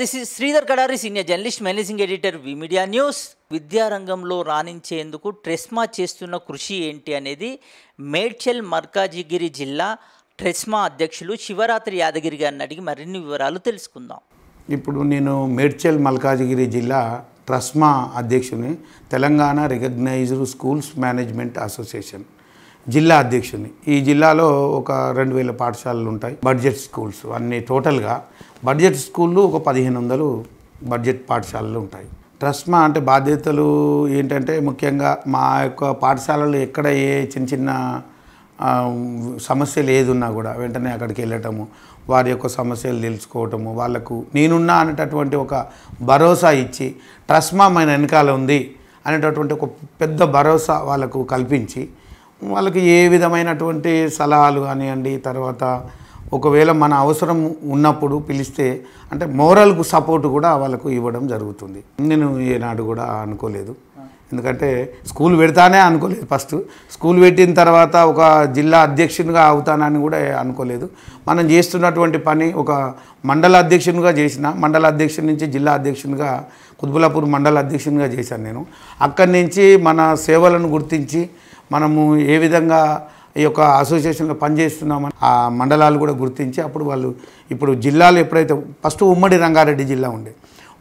this is Sridhar Kadari senior journalist managing editor V media news విద్యారంగంలో రాణించేందుకు ట్రెస్మా చేస్తున్న కృషి ఏంటి అనేది మేడ్చల్ మర్కాజిగిరి జిల్లా ట్రెస్మా అధ్యక్షులు శివరాత్రి యాదగిరి గారిని అడిగి మరిన్ని వివరాలు తెలుసుకుందాం ఇప్పుడు నేను మేడ్చల్ మల్కాజిగిరి జిల్లా ట్రస్మా అధ్యక్షుని Telangana recognised schools management association జిల్లా అధ్యక్షుని ఈ జిల్లాలో ఒక రెండు వేల పాఠశాలలు ఉంటాయి బడ్జెట్ స్కూల్స్ అన్ని టోటల్గా బడ్జెట్ స్కూళ్ళు ఒక పదిహేను వందలు బడ్జెట్ పాఠశాలలు ఉంటాయి ట్రస్మా అంటే బాధ్యతలు ఏంటంటే ముఖ్యంగా మా యొక్క పాఠశాలలు ఎక్కడ ఏ చిన్న చిన్న సమస్యలు ఏదున్నా కూడా వెంటనే అక్కడికి వెళ్ళటము వారి యొక్క సమస్యలు తెలుసుకోవటము వాళ్లకు నేనున్నా అనేటటువంటి ఒక భరోసా ఇచ్చి ట్రస్మా మన వెనకాల ఉంది అనేటటువంటి ఒక పెద్ద భరోసా వాళ్ళకు కల్పించి వాళ్ళకి ఏ విధమైనటువంటి సలహాలు కానివ్వండి తర్వాత ఒకవేళ మన అవసరం ఉన్నప్పుడు పిలిస్తే అంటే మోరల్కు సపోర్ట్ కూడా వాళ్ళకు ఇవ్వడం జరుగుతుంది నేను ఏనాడు కూడా అనుకోలేదు ఎందుకంటే స్కూల్ పెడతానే అనుకోలేదు ఫస్ట్ స్కూల్ పెట్టిన తర్వాత ఒక జిల్లా అధ్యక్షునిగా అవుతానని కూడా అనుకోలేదు మనం చేస్తున్నటువంటి పని ఒక మండల అధ్యక్షునిగా చేసిన మండల అధ్యక్షుని నుంచి జిల్లా అధ్యక్షునిగా కుత్బులాపూర్ మండల అధ్యక్షునిగా చేశాను నేను అక్కడి నుంచి మన సేవలను గుర్తించి మనము ఏ విధంగా ఈ యొక్క అసోసియేషన్లో పనిచేస్తున్నామని ఆ మండలాలు కూడా గుర్తించి అప్పుడు వాళ్ళు ఇప్పుడు జిల్లాలు ఎప్పుడైతే ఫస్ట్ ఉమ్మడి రంగారెడ్డి జిల్లా ఉండే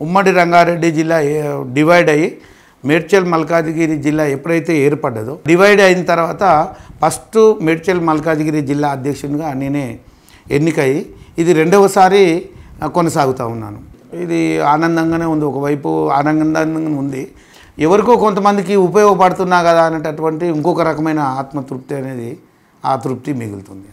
ఉమ్మడి రంగారెడ్డి జిల్లా డివైడ్ అయ్యి మేడ్చల్ మల్కాజిగిరి జిల్లా ఎప్పుడైతే ఏర్పడ్డదో డివైడ్ అయిన తర్వాత ఫస్ట్ మేడ్చల్ మల్కాజిగిరి జిల్లా అధ్యక్షునిగా నేనే ఎన్నికయ్యి ఇది రెండవసారి కొనసాగుతూ ఉన్నాను ఇది ఆనందంగానే ఉంది ఒకవైపు ఆనందంగానే ఉంది ఎవరికో కొంతమందికి ఉపయోగపడుతున్నా కదా అనేటటువంటి ఇంకొక రకమైన ఆత్మతృప్తి అనేది ఆ తృప్తి మిగులుతుంది